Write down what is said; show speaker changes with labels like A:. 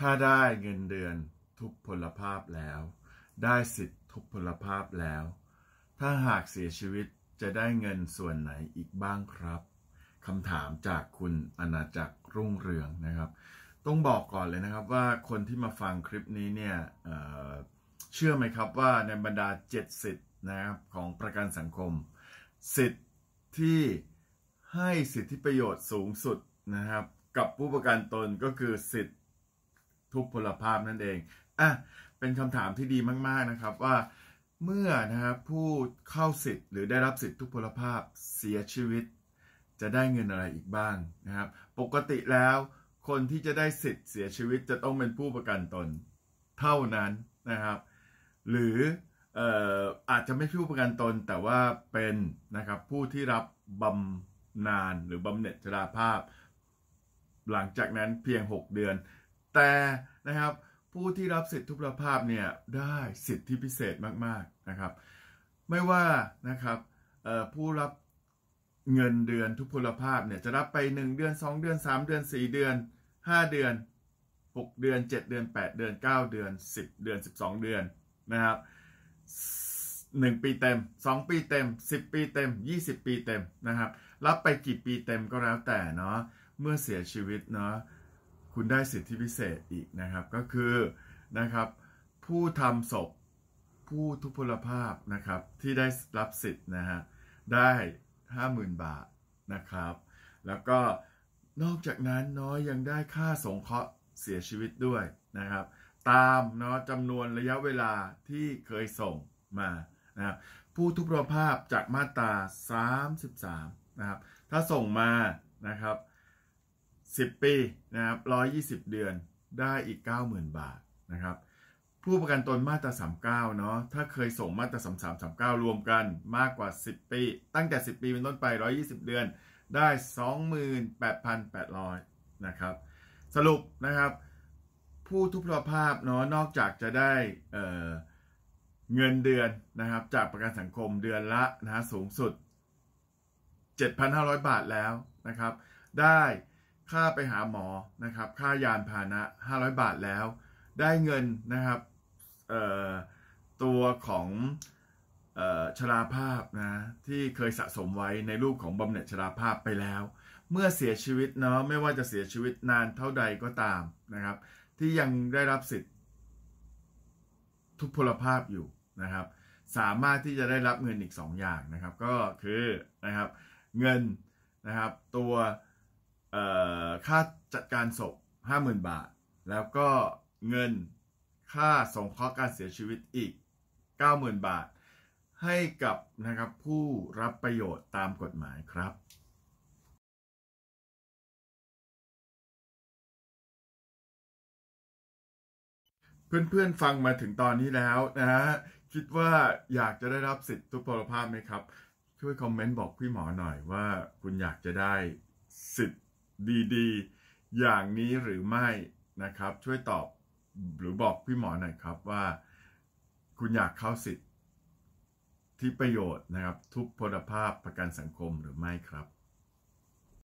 A: ถ้าได้เงินเดือนทุกพลภาพแล้ว ได้สิทธิทุกพลภาพแล้ว ถ้าหากเสียชีวิตจะได้เงินส่วนไหนอีกบ้างครับคำถามจากคุณอนาจักรรุ่งเรืองนะครับ ต้องบอกก่อนเลยนะครับว่าคนที่มาฟังคลิปนี้เนี่ยเชื่อไหมครับว่าในบรรดา 7 สิทธิ์นะครับของประกันสังคม สิทธิ์ที่ให้สิทธิประโยชน์สูงสุดนะครับกับผู้ประกันตนก็คือสิทธิทุกพลภาพนั่นเอง อ่ะ เป็นคำถามที่ดีมากๆนะครับว่าเมื่อนะครับผู้เข้าสิทธิ์หรือได้รับสิทธิ์ทุกพลภาพเสียชีวิต จะได้เงินอะไรอีกบ้างนะครับปกติแล้วคนที่จะได้สิทธิ์เสียชีวิตจะต้องเป็นผู้ประกันตนเท่านั้นนะครับหรืออาจจะไม่ผู้ประกันตน แต่ว่าเป็นนะครับผู้ที่รับบำนาญหรือบำเหน็จชราภาพ หลังจากนั้นเพียง 6 เดือนแต่นะครับผู้ที่รับสิทธิทุพลภาพเนี่ยได้สิทธิพิเศษมากๆนะครับ ไม่ว่านะครับผู้รับเงินเดือนทุพพลภาพเนี่ยจะรับไป1เดือน 2 เดือน3เดือน4เดือน5เดือน6เดือน 7 เดือน8เดือน9เดือน 10 เดือน12เดือนนะครับ1ปีเต็ม 2 ปีเต็ม 10 ปีเต็ม 20 ปีเต็มนะครับ รับไปกี่ปีเต็มก็แล้วแต่เนาะเมื่อเสียชีวิตเนาะคุณได้สิทธิพิเศษอีกนะครับก็คือนะครับผู้ทำศพผู้ทุพพลภาพนะครับ ที่ได้รับสิทธิ์นะฮะได้ 50,000 บาทนะครับ แล้วก็นอกจากนั้นน้อยยังได้ค่าสงเคราะห์เสียชีวิตด้วยนะครับ ตามเนาะจำนวนระยะเวลาที่เคยส่งมานะครับผู้ทุพพลภาพจากมาตรา 33 นะครับ ถ้าส่งมานะครับ10 ปีนะครับ120 เดือนได้อีก 90,000 บาทนะครับผู้ประกันตนมาตรา39เนาะถ้าเคยส่งมาตรา33 39รวมกันมากกว่า 10 ปี ตั้งแต่ 10 ปีเป็นต้นไป 120 เดือน ได้ 28,800นะครับสรุปนะครับ ผู้ทุพพลภาพเนาะนอกจากจะได้เเงินเดือนนะครับ จากประกันสังคมเดือนละนะสูงสุด 7,500 บาทแล้วนะครับ ได้ค่าไปหาหมอนะครับ ค่ายานพาหนะ 500 บาทแล้ว ได้เงินนะครับตัวของออชราภาพนะ ที่เคยสะสมไว้ในรูปของบำเหน็จชราภาพไปแล้ว เมื่อเสียชีวิตเนาะ ไม่ว่าจะเสียชีวิตนานเท่าใดก็ตามนะครับ ที่ยังได้รับสิทธิ์ทุพพลภาพอยู่นะครับ สามารถที่จะได้รับเงินอีก 2 อย่างนะครับ ก็คือนะครับ เงินนะครับ ตัวค่าจัดการศพ50,000 บาท แล้วก็เงินค่าสงเคราะห์การเสียชีวิตอีก 90,000 บาท ให้กับนะครับผู้รับประโยชน์ตามกฎหมายครับ เพื่อนๆฟังมาถึงตอนนี้แล้วนะฮะคิดว่าอยากจะได้รับสิทธิทุพพลภาพไหมครับ ช่วยคอมเมนต์บอกพี่หมอหน่อยว่าคุณอยากจะได้สิทธิดีๆ อย่างนี้หรือไม่นะครับ ช่วยตอบหรือบอกพี่หมอหน่อยครับว่าคุณอยากเข้าสิทธิประโยชน์นะครับ ทุกพลภาพประกันสังคมหรือไม่ครับ